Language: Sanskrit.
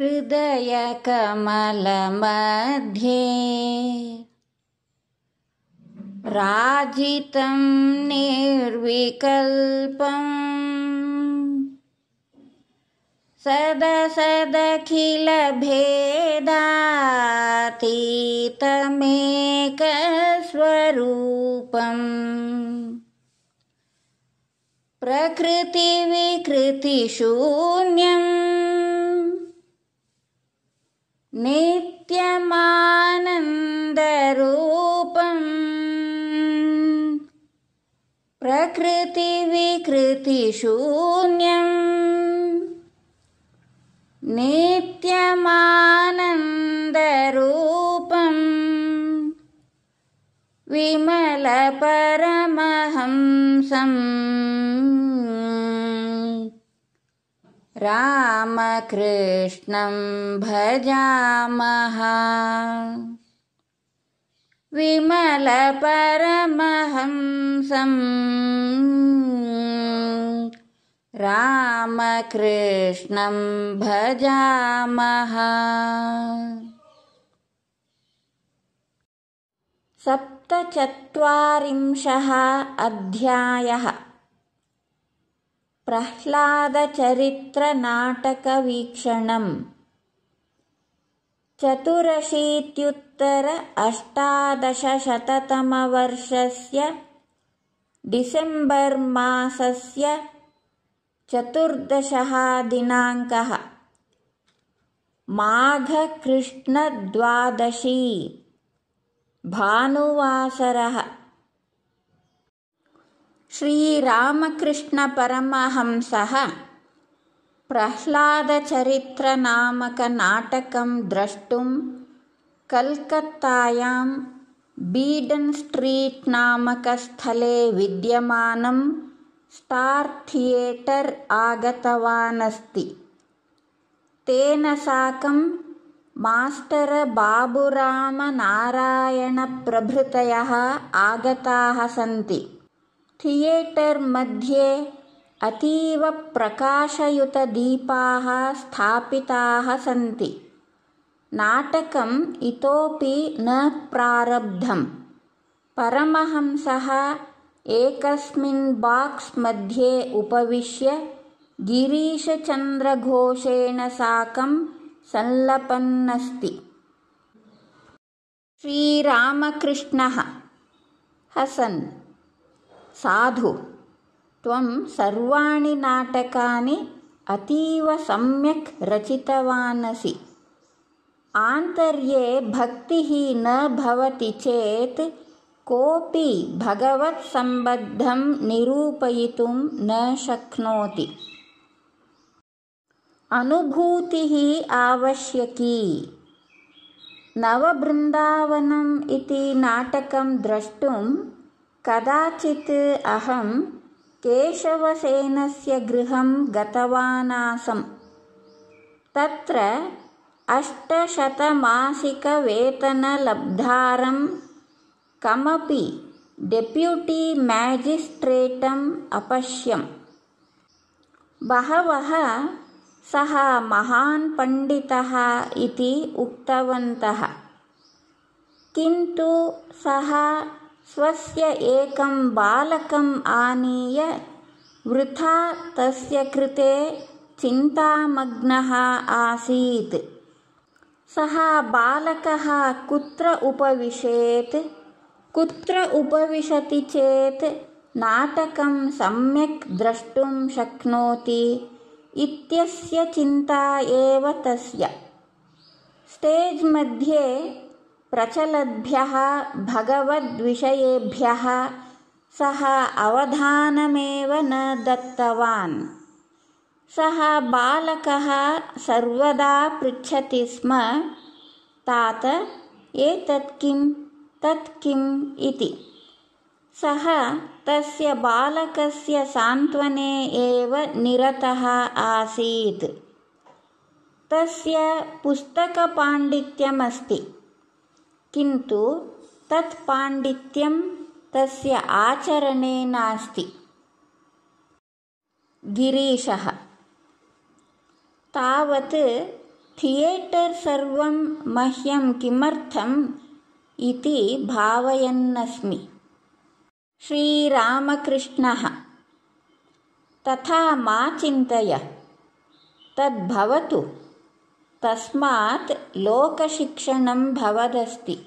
हृदयकमलमध्ये राजितं निर्विकल्पम् सदखिलभेदातीतमेकस्वरूपम् प्रकृतिविकृतिशून्यम् नित्यमानन्दरूपम् प्रकृतिविकृतिशून्यम् नित्यमानन्दरूपम् विमलपरमहंसम् रामकृष्णं भजामः विमलपरमहंसं रामकृष्णं भजामः सप्तचत्वारिंशः अध्यायः प्रह्लादचरित्रनाटकवीक्षणम् चतुरशीत्युत्तर अष्टादशशततमवर्षस्य डिसेम्बर् मासस्य चतुर्दशः दिनाङ्कः माघकृष्णद्वादशी भानुवासरः श्रीरामकृष्णपरमहंसः प्रह्लादचरित्रनामकनाटकं द्रष्टुं कल्कत्तायां बीडन् स्ट्रीट् नामकस्थले विद्यमानं स्टार् थियेटर् आगतवान् अस्ति तेन साकं मास्टर् बाबुरामनारायणप्रभृतयः आगताः सन्ति थियेटर्मध्ये अतीवप्रकाशयुतदीपाः स्थापिताः सन्ति नाटकम् इतोपि न प्रारब्धम् परमहंसः एकस्मिन् बाक्स् मध्ये उपविश्य गिरीशचन्द्रघोषेण साकं संलपन्नस्ति श्रीरामकृष्णः हसन् साधु त्वं सर्वाणि नाटकानि अतीव सम्यक् रचितवानसि आन्तर्ये भक्तिः न भवति चेत् कोपि भगवत्सम्बद्धं निरूपयितुं न शक्नोति अनुभूतिः आवश्यकी नवबृन्दावनम् इति नाटकं द्रष्टुं कदाचित् अहं केशवसेनस्य गृहं गतवान् आसम् तत्र अष्टशतमासिकवेतनलब्धारं कमपि डेप्यूटी मेजिस्ट्रेटम् अपश्यम् बहवः सः महान् पण्डितः इति उक्तवन्तः किन्तु सः स्वस्य एकं बालकम् आनीय वृथा तस्य कृते चिन्तामग्नः आसीत् सः बालकः कुत्र उपविशेत् कुत्र उपविशति चेत् नाटकं सम्यक् द्रष्टुं शक्नोति इत्यस्य चिन्ता एव तस्य स्टेज् मध्ये प्रचलद्भ्यः भगवद्विषयेभ्यः सः अवधानमेव न दत्तवान् सः बालकः सर्वदा पृच्छति स्म तात एतत् किं तत् किम् इति सः तस्य बालकस्य सान्त्वने एव निरतः आसीत् तस्य पुस्तकपाण्डित्यमस्ति किन्तु तत् पाण्डित्यं तस्य आचरणे नास्ति गिरीशः तावत् थियेटर् सर्वं मह्यं किमर्थम् इति भावयन्नस्मि श्रीरामकृष्णः तथा मा चिन्तय तद्भवतु तस्मात् लोकशिक्षणं भवदस्ति